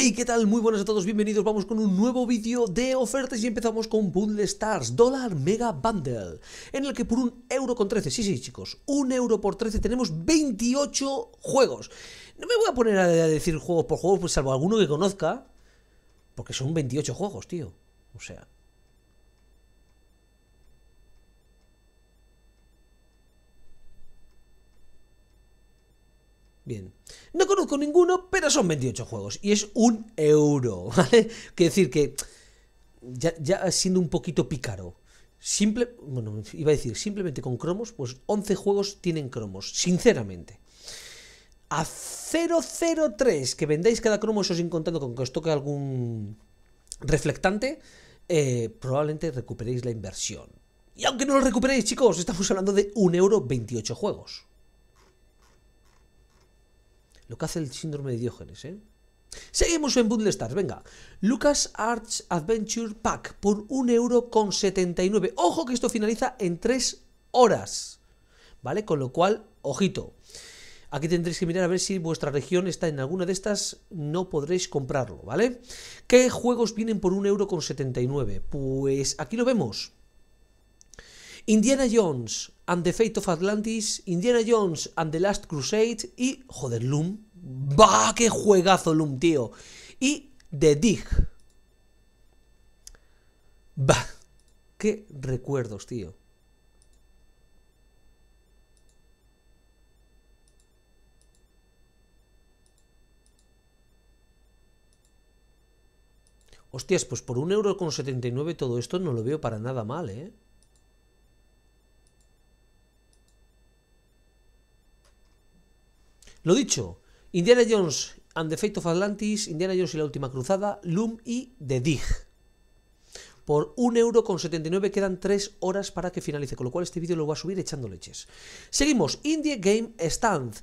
Hey, ¿qué tal? Muy buenas a todos, bienvenidos. Vamos con un nuevo vídeo de ofertas y empezamos con Bundle Stars, Dollar Mega Bundle, en el que por un euro con 13, sí, sí, chicos, un euro por 13 tenemos 28 juegos. No me voy a poner a decir juegos por juegos, pues salvo alguno que conozca, porque son 28 juegos, tío. O sea, Bien. No conozco ninguno, pero son 28 juegos. Y es un euro, Que decir que. Ya, siendo un poquito pícaro. Simple, bueno, iba a decir, simplemente con cromos, pues 11 juegos tienen cromos, sinceramente. A 003 que vendáis cada cromo, eso sin contando con que os toque algún reflectante, eh, probablemente recuperéis la inversión. Y aunque no lo recuperéis, chicos, estamos hablando de 28 juegos. Lo que hace el síndrome de Diógenes, ¿eh? Seguimos en stars venga. Lucas Arts Adventure Pack por 1,79€. Ojo que esto finaliza en 3 horas. ¿Vale? Con lo cual, ojito. Aquí tendréis que mirar a ver si vuestra región está en alguna de estas, no podréis comprarlo, ¿vale? ¿Qué juegos vienen por 1,79€? Pues aquí lo vemos. Indiana Jones and the Fate of Atlantis, Indiana Jones and the Last Crusade y, joder, Loom. ¡Bah! ¡Qué juegazo Loom, tío! Y The Dig. ¡Bah! ¡Qué recuerdos, tío! Hostias, pues por 1,79€ todo esto no lo veo para nada mal, ¿eh? Lo dicho, Indiana Jones and the Fate of Atlantis, Indiana Jones y la Última Cruzada, Loom y The Dig. Por 1,79€ quedan 3 horas para que finalice, con lo cual este vídeo lo voy a subir echando leches. Seguimos, Indie Game Stand.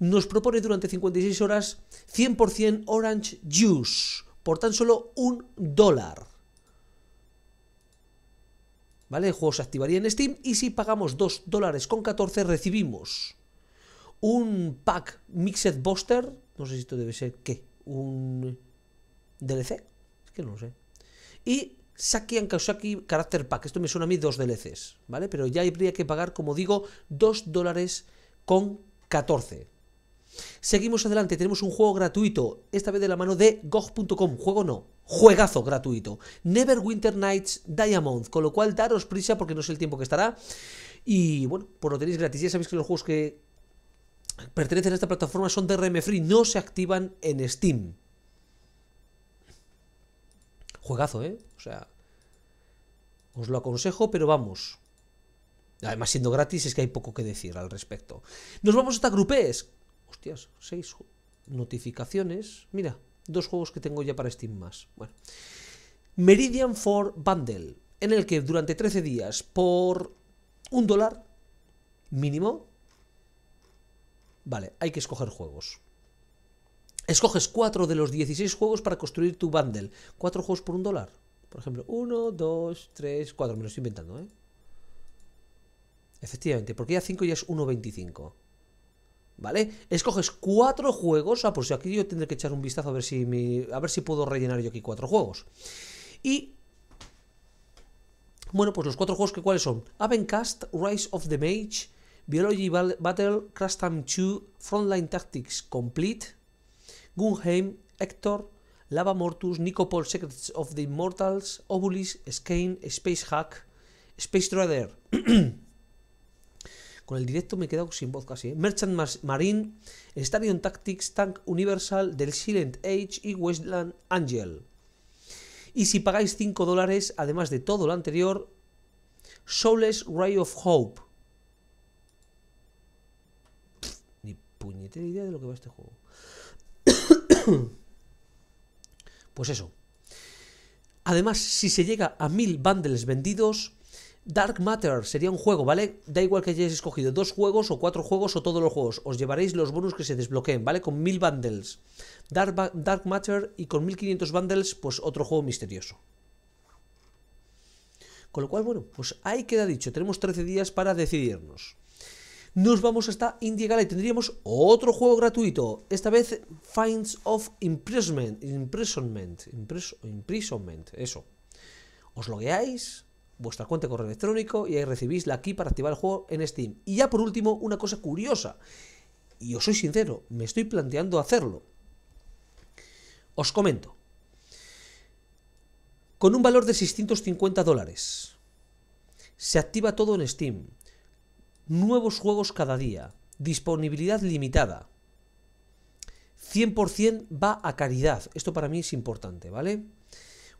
Nos propone durante 56 horas 100% Orange Juice, por tan solo un dólar. ¿Vale? El juego se activaría en Steam y si pagamos 2 dólares con 14 recibimos un pack Mixed Buster, no sé si esto debe ser qué, un DLC, es que no lo sé. Y Saki and Kawasaki Character Pack, esto me suena a mí dos DLCs, ¿vale? Pero ya habría que pagar, como digo, 2 dólares con 14. Seguimos adelante, tenemos un juego gratuito, esta vez de la mano de GOG.com, juego no, juegazo gratuito, never winter Nights Diamond, con lo cual daros prisa porque no sé el tiempo que estará. Y bueno, pues lo tenéis gratis. Ya sabéis que los juegos que pertenecen a esta plataforma son de DRM free, no se activan en Steam. Juegazo, ¿eh? O sea, os lo aconsejo, pero vamos. Además, siendo gratis, es que hay poco que decir al respecto. Nos vamos hasta grupes, Hostias, seis notificaciones. Mira, dos juegos que tengo ya para Steam más. Bueno. Meridian for Bundle, en el que durante 13 días por un dólar mínimo Vale, hay que escoger juegos. Escoges 4 de los 16 juegos para construir tu bundle. 4 juegos por un dólar. Por ejemplo, 1, 2, 3, 4. Me lo estoy inventando, ¿eh? Efectivamente, porque ya 5 ya es 1.25. ¿Vale? Escoges 4 juegos. Ah, pues aquí yo tendré que echar un vistazo a ver si a ver si puedo rellenar yo aquí 4 juegos. Y. Bueno, pues los 4 juegos que cuáles son: Avencast, Rise of the Mage, Biology Battle Crash Time 2 Frontline Tactics Complete, Gunheim, Hector, Lava Mortus, Nicopol Secrets of the Immortals, Obulis, Skane, Space Hack, Space Trader. Con el directo me he quedado sin voz casi. ¿eh? Merchant Marine, Stadion Tactics, Tank Universal, Del Silent Age y Westland Angel. Y si pagáis 5 dólares, además de todo lo anterior, Soulless Ray of Hope, puñetera idea de lo que va este juego. pues eso. Además, si se llega a mil bundles vendidos, Dark Matter sería un juego, ¿vale? Da igual que hayáis escogido dos juegos o cuatro juegos o todos los juegos. Os llevaréis los bonus que se desbloqueen, ¿vale? Con mil bundles. Dark, Dark Matter y con 1500 bundles, pues otro juego misterioso. Con lo cual, bueno, pues ahí queda dicho. Tenemos 13 días para decidirnos nos vamos hasta Indiegala y tendríamos otro juego gratuito. Esta vez Finds of Imprisonment. Imprisonment. imprisonment. Eso. Os logueáis, vuestra cuenta de correo electrónico y ahí recibís la key para activar el juego en Steam. Y ya por último, una cosa curiosa. Y os soy sincero, me estoy planteando hacerlo. Os comento. Con un valor de 650 dólares. Se activa todo en Steam Nuevos juegos cada día. Disponibilidad limitada. 100% va a caridad. Esto para mí es importante, ¿vale?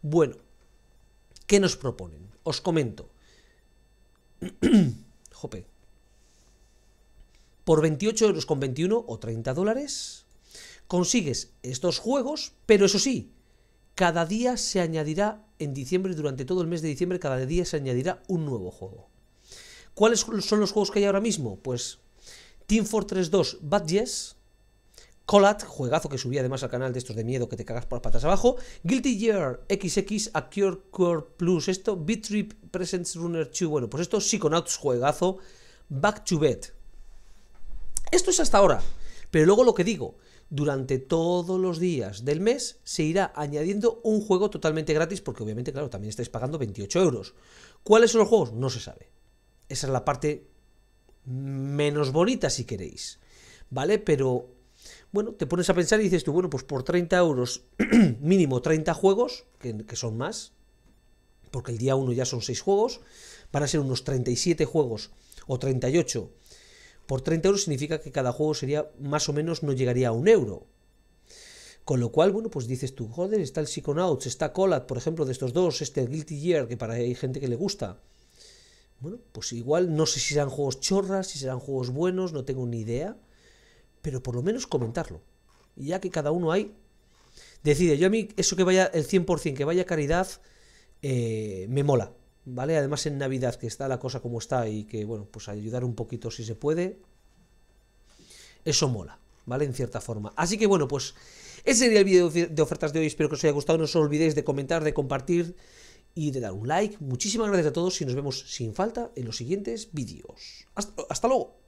Bueno, ¿qué nos proponen? Os comento. Jope. Por 28 euros con 21 o 30 dólares consigues estos juegos, pero eso sí, cada día se añadirá en diciembre, durante todo el mes de diciembre, cada día se añadirá un nuevo juego. ¿Cuáles son los juegos que hay ahora mismo? Pues Team Fortress 2 Bad Colat, juegazo que subí además al canal de estos de miedo que te cagas por las patas abajo, Guilty Gear XX, Accurate Core Plus, esto, Beat Trip Presents Runner 2, bueno, pues esto, Psychonauts, juegazo, Back to Bed. Esto es hasta ahora, pero luego lo que digo, durante todos los días del mes se irá añadiendo un juego totalmente gratis, porque obviamente, claro, también estáis pagando 28 euros. ¿Cuáles son los juegos? No se sabe. Esa es la parte menos bonita si queréis, ¿vale? Pero, bueno, te pones a pensar y dices tú, bueno, pues por 30 euros mínimo 30 juegos, que, son más, porque el día 1 ya son 6 juegos, van a ser unos 37 juegos o 38. Por 30 euros significa que cada juego sería más o menos no llegaría a un euro. Con lo cual, bueno, pues dices tú, joder, está el Psychonauts, está Colat, por ejemplo, de estos dos, este Guilty Gear, que para hay gente que le gusta, bueno, pues igual no sé si serán juegos chorras, si serán juegos buenos, no tengo ni idea. Pero por lo menos comentarlo. Y ya que cada uno hay, decide. Yo a mí eso que vaya el 100%, que vaya caridad, eh, me mola. ¿Vale? Además en Navidad, que está la cosa como está y que, bueno, pues ayudar un poquito si se puede. Eso mola, ¿vale? En cierta forma. Así que bueno, pues ese sería el vídeo de ofertas de hoy. Espero que os haya gustado. No os olvidéis de comentar, de compartir y de dar un like. Muchísimas gracias a todos y nos vemos sin falta en los siguientes vídeos. hasta, luego.